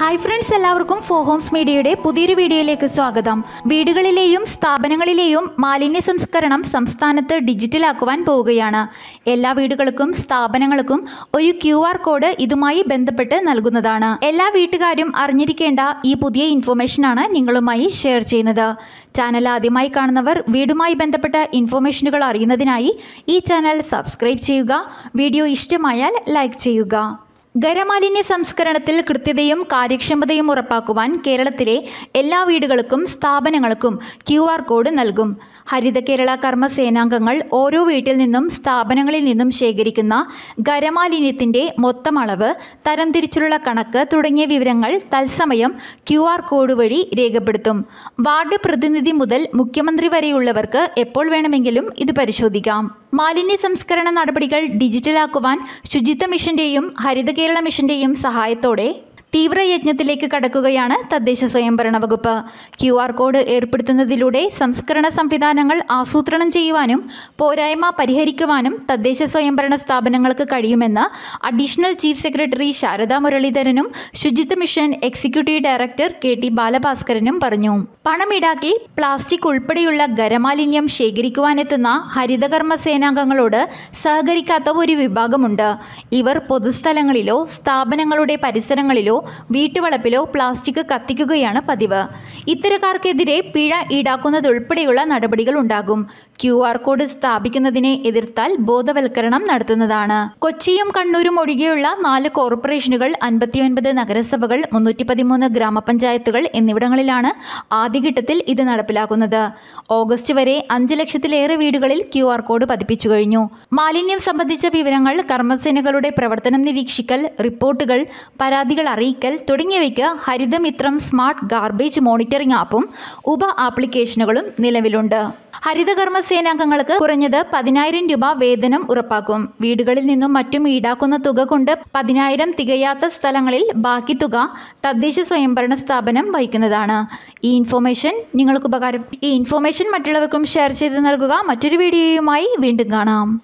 hi friends എല്ലാവർക്കും ഫോ Holmes മീഡിയയുടെ പുതിയൊരു വീഡിയോയിലേക്ക് സ്വാഗതം വീടുകളിലെയും സ്ഥാപനങ്ങളിലെയും മാലിന്യ സംസ്കരണം സംസ്ഥാനത്ത് ഡിജിറ്റലാക്കുവാൻ പോവുകയാണ് എല്ലാ വീടുകൾക്കും സ്ഥാപനങ്ങൾക്കും ഒരു ക്യു കോഡ് ഇതുമായി ബന്ധപ്പെട്ട് നൽകുന്നതാണ് എല്ലാ വീട്ടുകാരും അറിഞ്ഞിരിക്കേണ്ട ഈ പുതിയ ഇൻഫോർമേഷനാണ് നിങ്ങളുമായി ഷെയർ ചെയ്യുന്നത് ചാനൽ ആദ്യമായി കാണുന്നവർ വീടുമായി ബന്ധപ്പെട്ട ഇൻഫോർമേഷനുകൾ അറിയുന്നതിനായി ഈ ചാനൽ സബ്സ്ക്രൈബ് ചെയ്യുക വീഡിയോ ഇഷ്ടമായാൽ ലൈക്ക് ചെയ്യുക ഖരമാലിന്യ സംസ്കരണത്തിൽ കൃത്യതയും കാര്യക്ഷമതയും ഉറപ്പാക്കുവാൻ കേരളത്തിലെ എല്ലാ വീടുകൾക്കും സ്ഥാപനങ്ങൾക്കും ക്യു ആർ കോഡ് നൽകും ഹരിത കേരള കർമ്മസേനാംഗങ്ങൾ ഓരോ വീട്ടിൽ നിന്നും സ്ഥാപനങ്ങളിൽ നിന്നും ശേഖരിക്കുന്ന ഖരമാലിന്യത്തിൻ്റെ മൊത്തം അളവ് തരംതിരിച്ചുള്ള കണക്ക് തുടങ്ങിയ വിവരങ്ങൾ തത്സമയം ക്യു ആർ കോഡ് വഴി രേഖപ്പെടുത്തും വാർഡ് പ്രതിനിധി മുതൽ മുഖ്യമന്ത്രി വരെയുള്ളവർക്ക് എപ്പോൾ വേണമെങ്കിലും ഇത് പരിശോധിക്കാം മാലിന്യ സംസ്കരണ നടപടികൾ ഡിജിറ്റലാക്കുവാൻ ശുചിത്വ മിഷന്റെയും ഹരിത കേരള മിഷന്റെയും സഹായത്തോടെ തീവ്രയജ്ഞത്തിലേക്ക് കടക്കുകയാണ് തദ്ദേശ സ്വയംഭരണ വകുപ്പ് ക്യു ആർ കോഡ് ഏർപ്പെടുത്തുന്നതിലൂടെ സംസ്കരണ സംവിധാനങ്ങൾ ആസൂത്രണം ചെയ്യുവാനും പോരായ്മ പരിഹരിക്കുവാനും തദ്ദേശ സ്വയംഭരണ സ്ഥാപനങ്ങൾക്ക് കഴിയുമെന്ന് അഡീഷണൽ ചീഫ് സെക്രട്ടറി ശാരദ മുരളീധരനും Suchitwa mission executive director K T ബാലഭാസ്കരനും പറഞ്ഞു പണമിടാക്കി പ്ലാസ്റ്റിക് ഉൾപ്പെടെയുള്ള ഖരമാലിന്യം ശേഖരിക്കുവാനെത്തുന്ന ഹരിതകർമ്മ സേനാംഗങ്ങളോട് സഹകരിക്കാത്ത ഒരു വിഭാഗമുണ്ട് ഇവർ പൊതുസ്ഥലങ്ങളിലോ സ്ഥാപനങ്ങളുടെ പരിസരങ്ങളിലോ വീട്ടുവളപ്പിലോ പ്ലാസ്റ്റിക് കത്തിക്കുകയാണ് പതിവ് ഇത്തരക്കാർക്കെതിരെ പിഴ ഈടാക്കുന്നതുൾപ്പെടെയുള്ള നടപടികൾ ഉണ്ടാകും ക്യു ആർ കോഡ് സ്ഥാപിക്കുന്നതിനെ എതിർത്താൽ ബോധവൽക്കരണം നടത്തുന്നതാണ് കൊച്ചിയും കണ്ണൂരും ഒഴികെയുള്ള നാല് കോർപ്പറേഷനുകൾ അൻപത്തിയൊൻപത് നഗരസഭകൾ മുന്നൂറ്റി പതിമൂന്ന് ഗ്രാമപഞ്ചായത്തുകൾ എന്നിവിടങ്ങളിലാണ് ആദ്യഘട്ടത്തിൽ ഇത് നടപ്പിലാക്കുന്നത് ഓഗസ്റ്റ് വരെ അഞ്ച് ലക്ഷത്തിലേറെ വീടുകളിൽ ക്യു ആർ കോഡ് പതിപ്പിച്ചു കഴിഞ്ഞു മാലിന്യം സംബന്ധിച്ച വിവരങ്ങൾ കർമ്മസേനകളുടെ പ്രവർത്തനം നിരീക്ഷിക്കൽ റിപ്പോർട്ടുകൾ പരാതികൾ അറിയിക്കും അറിയിക്കൽ തുടങ്ങിയവയ്ക്ക് ഹരിതമിത്രം സ്മാർട്ട് ഗാർബേജ് മോണിറ്ററിംഗ് ആപ്പും ഉപ ആപ്ലിക്കേഷനുകളും നിലവിലുണ്ട് ഹരിതകർമ്മ സേനാംഗങ്ങൾക്ക് കുറഞ്ഞത് പതിനായിരം രൂപ വേതനം ഉറപ്പാക്കും വീടുകളിൽ നിന്നും മറ്റും ഈടാക്കുന്ന തുക കൊണ്ട് പതിനായിരം തികയാത്ത സ്ഥലങ്ങളിൽ ബാക്കി തുക തദ്ദേശ സ്വയംഭരണ സ്ഥാപനം വഹിക്കുന്നതാണ് ഈ ഇൻഫോർമേഷൻ നിങ്ങൾക്ക് ഉപകാരം ഈ ഇൻഫോർമേഷൻ മറ്റുള്ളവർക്കും ഷെയർ ചെയ്ത് നൽകുക മറ്റൊരു വീഡിയോയുമായി വീണ്ടും കാണാം